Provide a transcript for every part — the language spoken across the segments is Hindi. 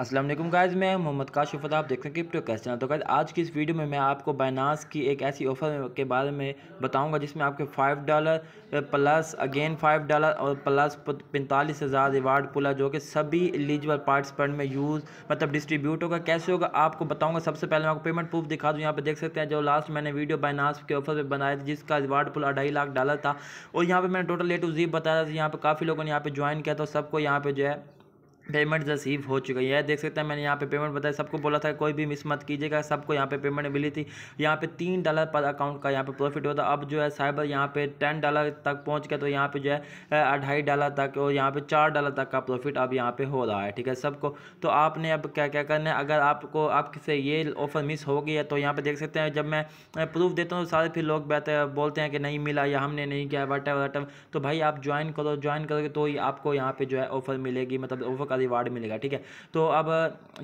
असलम गाइज मैं मोहम्मद काशिफ आप देख रहे हैं क्रिप्टो कैसे चैनल तो गाइज आज की इस वीडियो में मैं आपको बाइनास की एक ऐसी ऑफ़र के बारे में बताऊंगा जिसमें आपके five dollar plus again five dollar और प्लस पैंतालीस हज़ार रिवार्ड पुल है जो कि सभी एलिजिबल पार्टिसिपेंट में यूज़ मतलब डिस्ट्रीब्यूट होगा कैसे होगा आपको बताऊँगा सबसे पहले मैं आपको पेमेंट प्रूफ दिखा दूँ यहाँ पर देख सकते हैं जो लास्ट मैंने वीडियो बाइनास के ऑफर पर बनाया था जिसका रिवार्ड पुल अढ़ाई लाख डॉलर था और यहाँ पर मैंने टोटल ए टू जीप बताया था यहाँ पर काफ़ी लोगों ने यहाँ पर ज्वाइन किया था सबको यहाँ पर जो है पेमेंट रिसीव हो चुकी है देख सकते हैं मैंने यहाँ पे पेमेंट बताया सबको बोला था कोई भी मिस मत कीजिएगा सबको यहाँ पे पेमेंट मिली थी यहाँ पे तीन डॉलर पर अकाउंट का यहाँ पे प्रॉफिट होता अब जो है साइबर यहाँ पे टेन डॉलर तक पहुँच गया तो यहाँ पे जो है अढ़ाई डॉलर तक और यहाँ पे चार डॉलर तक का प्रॉफिट अब यहाँ पे हो रहा है ठीक है सबको तो आपने अब क्या क्या करना है अगर आपको आपसे ये ऑफर मिस हो गई है तो यहाँ पर देख सकते हैं जब मैं प्रूफ देता हूँ सारे फिर लोग बैठे बोलते हैं कि नहीं मिला या हमने नहीं किया वट तो भाई आप ज्वाइन करो ज्वाइन करोगे तो आपको यहाँ पर जो है ऑफर मिलेगी मतलब ऑफर का रिवार्ड मिलेगा ठीक है तो अब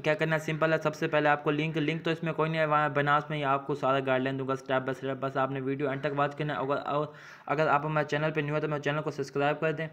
क्या करना सिंपल है सबसे पहले आपको लिंक लिंक तो इसमें कोई नहीं है वहाँ बनास में ही आपको सारा गाइडलाइन दूंगा स्टेप बाय स्टेप बस आपने वीडियो एंड तक बात करना अगर अगर आप हमारे चैनल पर न्यू है तो मेरे चैनल को सब्सक्राइब कर दें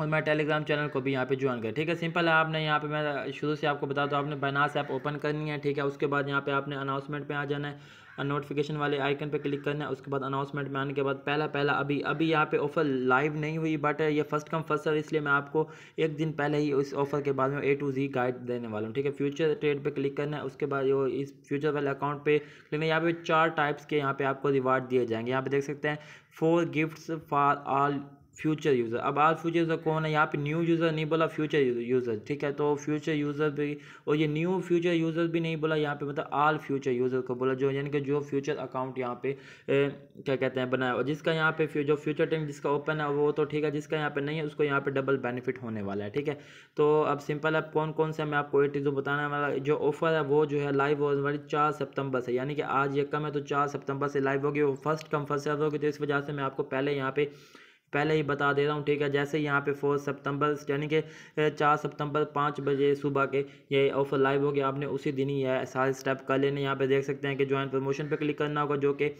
और मैं टेलीग्राम चैनल को भी यहाँ पे ज्वाइन करें ठीक है सिंपल है आपने यहाँ पे मैं शुरू से आपको बता दूँ आपने बनास ऐप ओपन करनी है ठीक है उसके बाद यहाँ पे आपने अनाउंसमेंट पे आ जाना है नोटिफिकेशन वाले आइकन पे क्लिक करना है उसके बाद अनाउंसमेंट में आने के बाद पहला पहला अभी अभी यहाँ पे ऑफ़र लाइव नहीं हुई बट ये फर्स्ट कम फर्स्ट सर इसलिए मैं आपको एक दिन पहले ही उस ऑफ़र के बाद में ए टू जी गाइड देने वाला हूँ ठीक है फ्यूचर ट्रेड पर क्लिक करना है उसके बाद वो इस फ्यूचर वाले अकाउंट पर लेकिन यहाँ पे चार टाइप्स के यहाँ पर आपको रिवार्ड दिए जाएंगे यहाँ पर देख सकते हैं four gifts for all future user अब आज फ्यूचर यूज़र कौन है यहाँ पे न्यू यूज़र नहीं बोला फ्यूचर यूज़र ठीक है तो फ्यूचर यूज़र भी और ये न्यू फ्यूचर यूज़र भी नहीं बोला यहाँ पे मतलब आल फ्यूचर यूज़र को बोला जो यानी कि जो फ्यूचर अकाउंट यहाँ पे ए, क्या कहते हैं बनाया और जिसका यहाँ पे जो फ्यूचर टाइम जिसका ओपन है वो तो ठीक है जिसका यहाँ पे नहीं है उसको यहाँ पर डबल बेनिफिट होने वाला है ठीक है तो अब सिंपल अब कौन कौन सा मैं आपको एक चीज़ बताना वाला जो ऑफर है वो जो है लाइव होने वाली चार सितंबर से यानी कि आज ये कम है तो चार सितंबर से लाइव होगी वो फर्स्ट कम फर्स्ट सर्व होगी तो इस वजह से मैं आपको पहले यहाँ पर पहले ही बता दे रहा हूँ ठीक है जैसे यहाँ पे फोर सितंबर यानी कि चार सितंबर पाँच बजे सुबह के ये ऑफर लाइव हो गया आपने उसी दिन ही है सारे स्टेप कर लेने यहाँ पे देख सकते हैं कि ज्वाइन प्रमोशन पे क्लिक करना होगा जो कि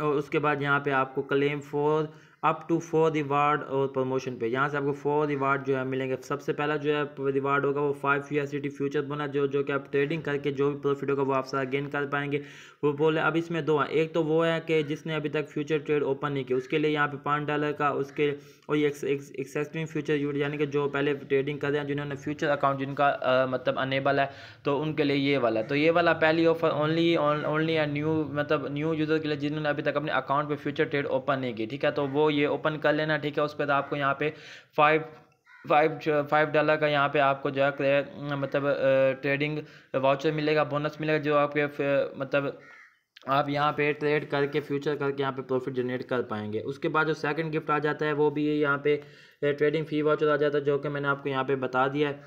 और उसके बाद यहाँ पे आपको claim for up to four reward और प्रमोशन पे यहाँ से आपको फोर रिवार्ड जो है मिलेंगे सबसे पहला जो है रिवार्ड होगा वो फाइव यू एस फ्यूचर बना जो जो कि आप ट्रेडिंग करके जो भी प्रॉफिट होगा वो आप सारा गेन कर पाएंगे वो बोले अब इसमें दो हैं एक तो वो है कि जिसने अभी तक फ्यूचर ट्रेड ओपन नहीं किया उसके लिए यहाँ पे पाँच डॉलर का उसके और एक्सेस्टिंग फ्यूचर यानी कि जो पहले ट्रेडिंग कर रहे हैं जिन्होंने फ्यूचर अकाउंट जिनका मतलब अनेबल है तो उनके लिए ये वाला तो ये वाला पहली ऑफर ओनली ओनली न्यू मतलब न्यू यूज़र के लिए जिन्होंने अभी तक अपने अकाउंट पर फ्यूचर ट्रेड ओपन नहीं की ठीक है तो वो ये ओपन कर लेना ठीक है उसके बाद आपको यहाँ पे फाइव फाइव फाइव डॉलर का यहाँ पे आपको जो है मतलब ट्रेडिंग वाउचर मिलेगा बोनस मिलेगा जो आपके मतलब आप यहाँ पे ट्रेड करके फ्यूचर करके यहाँ पे प्रॉफिट जनरेट कर पाएंगे उसके बाद जो सेकंड गिफ्ट आ जाता है वो भी यहाँ पे ट्रेडिंग फी वाउचर आ जाता है जो कि मैंने आपको यहाँ पे बता दिया है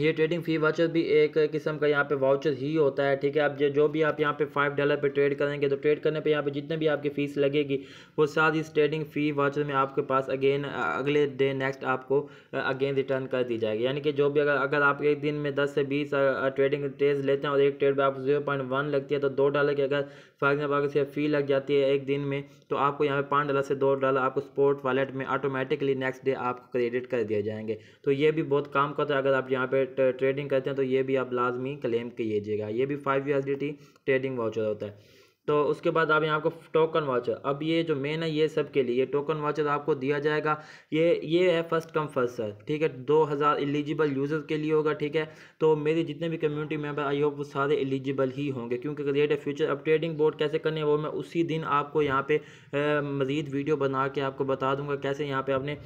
ये ट्रेडिंग फ़ी वाचर भी एक किस्म का यहाँ पे वाउचर ही होता है ठीक है आप जो भी आप यहाँ पे फाइव डॉलर पे ट्रेड करेंगे तो ट्रेड करने पे यहाँ पे जितने भी आपकी फ़ीस लगेगी वो साथ इस ट्रेडिंग फ़ी वाचर में आपके पास अगेन अगले डे नेक्स्ट आपको अगेन रिटर्न कर दी जाएगी यानी कि जो भी अगर अगर आप एक दिन में दस से बीस ट्रेडिंग ट्रेज लेते हैं और एक ट्रेड पर आपको जीरो लगती है तो दो डॉलर की अगर फॉर एग्जाम्पल अगर सिर्फ फ़ी लग जाती है एक दिन में तो आपको यहाँ पर पाँच डॉलर से दो डॉलर आपको स्पोर्ट वॉलेट में ऑटोमेटिकली नेक्स्ट डे आपको क्रेडिट कर दिए जाएंगे तो ये भी बहुत काम करता है अगर आप यहाँ पर ट्रेडिंग करते हैं तो ये भी आप लाजमी क्लेम कीजिएगा ये भी फाइव यू ट्रेडिंग वाउचर होता है तो उसके बाद आप यहाँ को टोकन वाचर अब ये जो मेन है ये सब के लिए ये टोकन वाचर आपको दिया जाएगा ये ये है फर्स्ट कम फर्स्ट सर ठीक है दो हज़ार एलिजिबल यूज़र्स के लिए होगा ठीक है तो मेरे जितने भी कम्युनिटी मेंबर आई होप वो सारे एलिजिबल ही होंगे क्योंकि रेट है फ्यूचर अब ट्रेडिंग बोर्ड कैसे करने वो मैं उसी दिन आपको यहाँ पर मज़ीद वीडियो बना के आपको बता दूँगा कैसे यहाँ पर आपने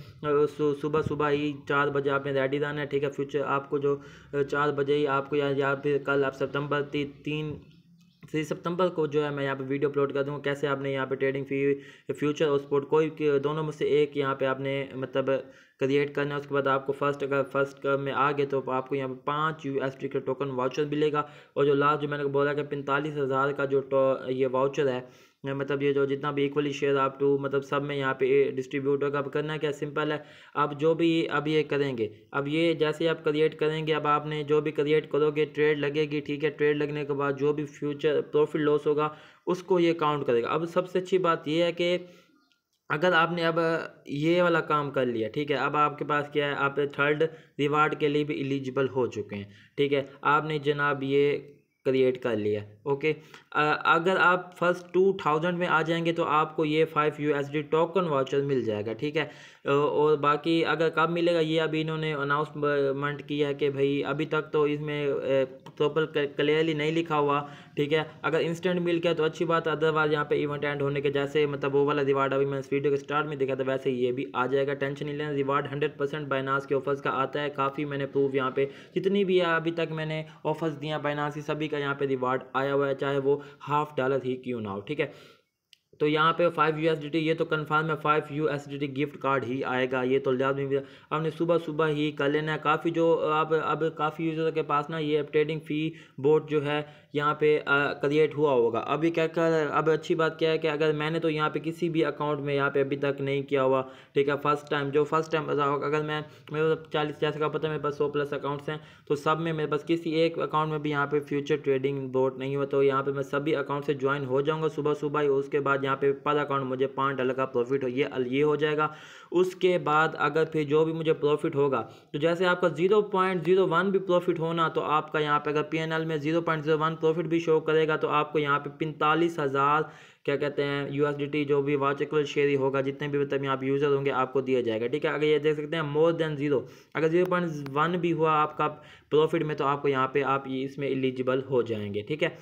सुबह सुबह ही चार बजे आपने रेडी रहना है ठीक है फ्यूचर आपको जो चार बजे ही आपको या, फिर कल आप सितम्बर तीन थ्री सितंबर को जो है मैं यहाँ पे वीडियो अपलोड कर दूँगा कैसे आपने यहाँ पे ट्रेडिंग फी फ्यूचर और स्पोर्ट कोई दोनों में से एक यहाँ पे आपने मतलब क्रिएट करना है उसके बाद आपको फर्स्ट अगर फर्स्ट में आ गए तो आपको यहाँ पर पाँच यू एस टी का टोकन वाउचर मिलेगा और जो लास्ट जो मैंने बोला कि पैंतालीस हज़ार का जो ये वाउचर है मतलब ये जो जितना भी इक्वली शेयर आप टू मतलब सब में यहाँ पे डिस्ट्रीब्यूट होगा अब करना क्या सिंपल है आप जो भी अब ये करेंगे अब ये जैसे आप क्रिएट करेंगे अब आपने जो भी क्रिएट करोगे ट्रेड लगेगी ठीक है ट्रेड लगने के बाद जो भी फ्यूचर प्रॉफिट लॉस होगा उसको ये काउंट करेगा अब सबसे अच्छी बात ये है कि अगर आपने अब ये वाला काम कर लिया ठीक है अब आपके पास क्या है आप थर्ड रिवार्ड के लिए भी एलिजिबल हो चुके हैं ठीक है आपने जनाब ये क्रिएट कर लिया ओके अगर आप फर्स्ट टू थाउजेंड में आ जाएंगे तो आपको ये five U S D token voucher मिल जाएगा ठीक है और बाकी अगर कब मिलेगा ये अभी इन्होंने अनाउंसमेंट किया है कि भाई अभी तक तो इसमें प्रॉपर क्लियरली नहीं लिखा हुआ ठीक है अगर इंस्टेंट मिल गया तो अच्छी बात अदरवाइज यहाँ पे इवेंट एंड होने के जैसे मतलब वो वाला रिवार्ड अभी मैंने इस वीडियो के स्टार्ट में देखा था वैसे ये भी आ जाएगा टेंशन नहीं लेना रिवार्ड हंड्रेड परसेंट बाइनास के ऑफर्स का आता है काफ़ी मैंने प्रूफ यहाँ पे जितनी भी अभी तक मैंने ऑफर्स दिया बाइनास की सभी का यहाँ पे रिवार्ड आया हुआ है चाहे वो हाफ डॉलर ही क्यों ना हो ठीक है तो यहाँ पे फाइव यू ये तो कन्फर्म है फाइव यू गिफ्ट कार्ड ही आएगा ये तो लाजमी आपने सुबह सुबह ही कर लेना है काफ़ी जो आप अब काफ़ी यूज़र के पास ना ये ट्रेडिंग फ़ी बोर्ड जो है यहाँ पे क्रिएट हुआ होगा अब ये क्या कर अब अच्छी बात क्या है कि अगर मैंने तो यहाँ पे किसी भी अकाउंट में यहाँ पे अभी तक नहीं किया हुआ ठीक है फर्स्ट टाइम जो फर्स्ट टाइम अगर मैं मेरे पास चालीस जैसे का पता है मेरे पास सौ प्लस अकाउंट्स हैं तो सब में मेरे पास किसी एक अकाउंट में भी यहाँ पे फ्यूचर ट्रेडिंग बोर्ड नहीं हुआ तो यहाँ पर मैं सभी अकाउंट से ज्वाइन हो जाऊँगा सुबह सुबह ही उसके बाद यहाँ पे पर अकाउंट मुझे पाँच डॉलर का प्रॉफिट हो ये ये हो जाएगा उसके बाद अगर फिर जो भी मुझे प्रॉफिट होगा तो जैसे आपका जीरो पॉइंट जीरो वन भी प्रॉफिट होना तो आपका यहाँ पे अगर पी एन एल में zero point zero one profit भी शो करेगा तो आपको यहाँ पे पैंतालीस हज़ार क्या कहते हैं यूएसडीटी जो भी वाचेबल शेयर ही होगा जितने भी मतलब यहाँ यूज़र होंगे आपको दिया जाएगा ठीक है अगर ये देख सकते हैं मोर देन जीरो अगर जीरो पॉइंट वन भी हुआ आपका प्रॉफिट में तो आपको यहाँ पे आप इसमें एलिजिबल हो जाएंगे ठीक है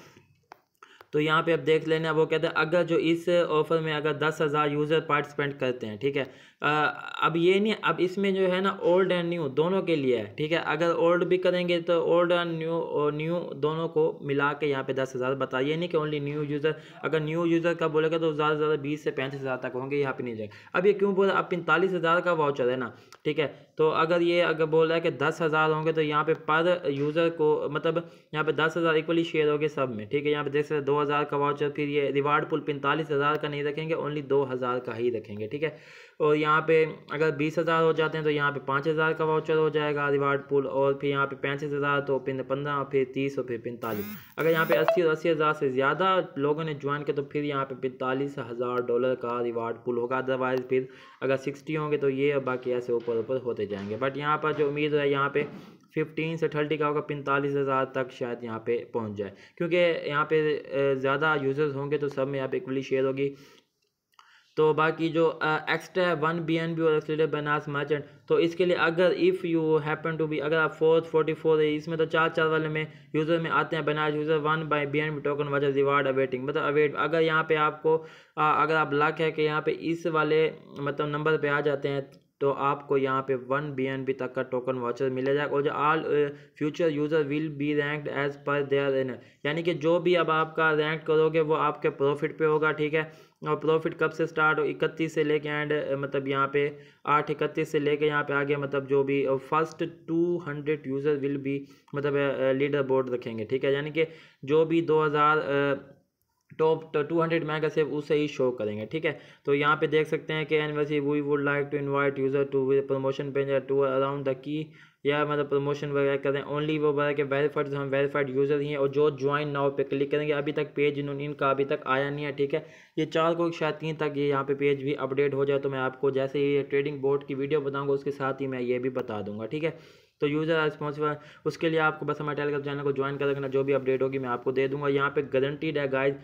तो यहाँ पे आप देख लेना वो कहते हैं अगर जो इस ऑफर में अगर दस हज़ार यूज़र पार्टिसिपेंट करते हैं ठीक है अब ये नहीं अब इसमें जो है ना ओल्ड एंड न्यू दोनों के लिए है ठीक है अगर ओल्ड भी करेंगे तो ओल्ड एंड न्यू और न्यू दोनों को मिला के यहाँ पे दस हज़ार बताइए नहीं कि ओनली न्यू यूज़र अगर न्यू यूज़र का बोलेगा तो ज़्यादा से ज़्यादा बीस से पैंतीस हज़ार तक होंगे यहाँ पे नहीं जाएंगे अब ये क्यों बोल अब पैंतालीस हज़ार का वाउचर है ना ठीक है तो अगर ये अगर बोल रहा है कि दस हज़ार होंगे तो यहाँ पे पर यूज़र को मतलब यहाँ पे दस हज़ार इक्वली शेयर होगी सब में ठीक है यहाँ पे देख सकते हैं दो हज़ार का वाउचर फिर ये रिवार्ड पुल पैंतालीस हज़ार का नहीं रखेंगे ओनली दो हज़ार का ही रखेंगे ठीक है और तो यहाँ पे अगर बीस हज़ार हो जाते हैं तो यहाँ पे पाँच हज़ार का वाउचर हो जाएगा रिवार्ड पुल और फिर यहाँ पे पैंतीस हज़ार तो फिर पंद्रह फिर तीस और फिर पैंतालीस अगर यहाँ पे अस्सी और अस्सी हज़ार से ज़्यादा लोगों ने ज्वाइन किया तो फिर यहाँ पे पैंतालीस हज़ार डॉलर का रिवार्ड पुल होगा अदरवाइज़ फिर अगर सिक्सटी होंगे तो ये बाकी ऐसे ऊपर ऊपर होते जाएंगे बट यहाँ पर जो उम्मीद है यहाँ पे फिफ्टीन से थर्टी का होगा पैंतालीस हज़ार तक शायद यहाँ पे पहुँच जाए क्योंकि यहाँ पे ज़्यादा यूज़र्स होंगे तो सब में यहाँ पे इक्वली शेयर होगी तो बाकी जो एक्स्ट्रा है वन बी एन बी और एक्सलेटर बनास मर्चेंट तो इसके लिए अगर if you happen to be अगर आप फोर्थ फोर्टी फोर इसमें तो चार चार वाले में यूज़र में आते हैं Binance user one by B N B token वजह रिवार्ड अवेटिंग मतलब अवेट अगर यहाँ पे आपको आ, अगर आप लक है कि यहाँ पे इस वाले मतलब नंबर पे आ जाते हैं तो आपको यहाँ पे वन बी तक का टोकन वाचर मिल जाएगा और जो all future user will be ranked as per their in यानी कि जो भी अब आपका रैंक करोगे वो आपके प्रॉफिट पे होगा ठीक है और प्रॉफिट कब से स्टार्ट हो इकतीस से लेके एंड uh, मतलब यहाँ पे आठ इकतीस से लेके यहाँ पे आगे मतलब जो भी first two hundred user will be मतलब लीडर uh, बोर्ड रखेंगे ठीक है यानी कि जो भी दो हज़ार uh, top two hundred mega save उसे ही शो करेंगे ठीक है तो यहाँ पे देख सकते हैं कि एनवेसी we would like to invite user to promotion page to around the key या मतलब प्रमोशन वगैरह करें ओनली वो बताया कि वेरीफाइड हम वेरीफाइड यूज़र ही हैं और जो ज्वाइन नाउ पे क्लिक करेंगे अभी तक पेज इन्होंने इनका अभी तक आया नहीं है ठीक है ये चार को शायद तीन तक ये यहाँ पे पेज भी अपडेट हो जाए तो मैं आपको जैसे ही ट्रेडिंग बोर्ड की वीडियो बताऊँगा उसके साथ ही मैं ये भी बता दूँगा ठीक है तो यूज़र रिस्पॉन्सिबल उसके लिए आपको बस हमारे टेलीग्राम चैनल को ज्वाइन कर रखना जो भी अपडेट होगी मैं आपको दे दूंगा यहाँ पे गारंटीड है गाइस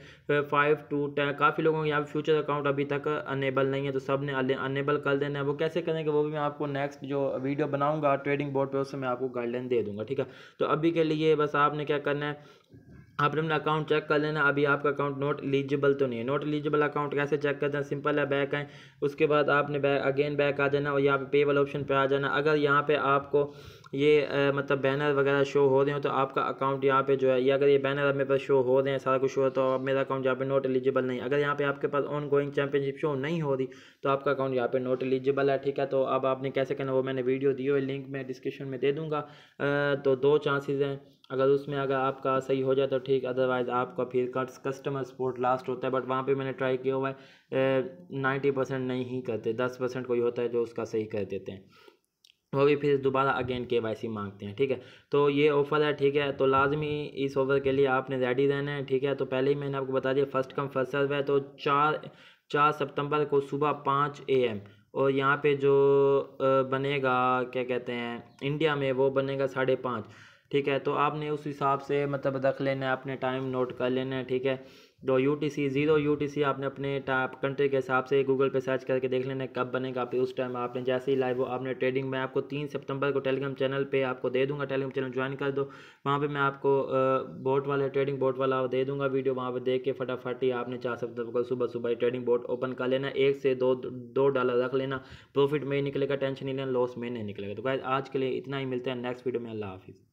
फाइव टू टेन काफ़ी लोगों के यहाँ फ्यूचर अकाउंट अभी तक अनेबल नहीं है तो सब ने अनेबल कर देना है वो कैसे करेंगे वो भी मैं आपको नेक्स्ट जो वीडियो बनाऊँगा ट्रेडिंग बोर्ड पर उससे मैं आपको गाइडलाइन दे दूँगा ठीक है तो अभी के लिए बस आपने क्या करना है आपने अपना अकाउंट चेक कर लेना अभी आपका अकाउंट नॉट एलिजिबल तो नहीं है नॉट एलिजिबल अकाउंट कैसे चेक करते हैं सिंपल है बैक आए उसके बाद आपने बैक अगेन बैक आ जाना और यहाँ पे पे ऑप्शन पे आ जाना अगर यहाँ पे आपको ये आ, मतलब बैनर वगैरह शो हो रहे हो तो आपका अकाउंट यहाँ पे जो है ये अगर ये बैनर मेरे पास शो हो रहे हैं सारा कुछ हो रहा है तो अब मेरा अकाउंट यहाँ पे नॉट एलिजिबल नहीं अगर यहाँ पे आपके पास ऑन गोइंग चैंपियनशिप शो नहीं हो रही तो आपका अकाउंट यहाँ पे नॉट एलिजिबल है ठीक है तो अब आपने कैसे करना वो मैंने वीडियो दी हुई लिंक मैं डिस्क्रिप्शन में दे दूँगा तो दो चांसेज़ हैं अगर उसमें अगर आपका सही हो जाए तो ठीक अदरवाइज़ आपका फिर कट्स कस्टमर सपोर्ट लास्ट होता है बट वहाँ पे मैंने ट्राई किया हुआ है नाइन्टी परसेंट नहीं ही करते दस परसेंट कोई होता है जो उसका सही कर देते हैं वो भी फिर दोबारा अगेन के वाई सी मांगते हैं ठीक है तो ये ऑफ़र है ठीक है तो लाजमी इस ऑफ़र के लिए आपने रेडी रहना है ठीक है तो पहले ही मैंने आपको बता दिया फर्स्ट कम फर्स्ट सर्व है तो चार चार सितंबर को सुबह पाँच ए एम और यहाँ पे जो बनेगा क्या कहते हैं इंडिया में वो बनेगा साढ़े पाँच ठीक है तो आपने उस हिसाब से मतलब रख लेना है अपने टाइम नोट कर लेना है ठीक है तो U T C zero U T C आपने अपने कंट्री के हिसाब से गूगल पे सर्च करके देख लेना कब बनेगा फिर उस टाइम आपने जैसे ही लाइव हो आपने ट्रेडिंग में आपको तीन सितंबर को टेलीग्राम चैनल पे आपको दे दूंगा टेलीग्राम चैनल ज्वाइन कर दो वहाँ पे मैं आपको बोट वाले ट्रेडिंग बोट वाला दे दूंगा वीडियो वहाँ पर देख के फटाफट ही आपने चार सितंबर को सुबह सुबह ट्रेडिंग बोट ओपन कर लेना एक से दो दो डॉलर रख लेना प्रॉफिट में ही निकलेगा टेंशन नहीं लेना लॉस में नहीं निकलेगा तो आज के लिए इतना ही मिलता है नेक्स्ट वीडियो में अल्लाह हाफिज़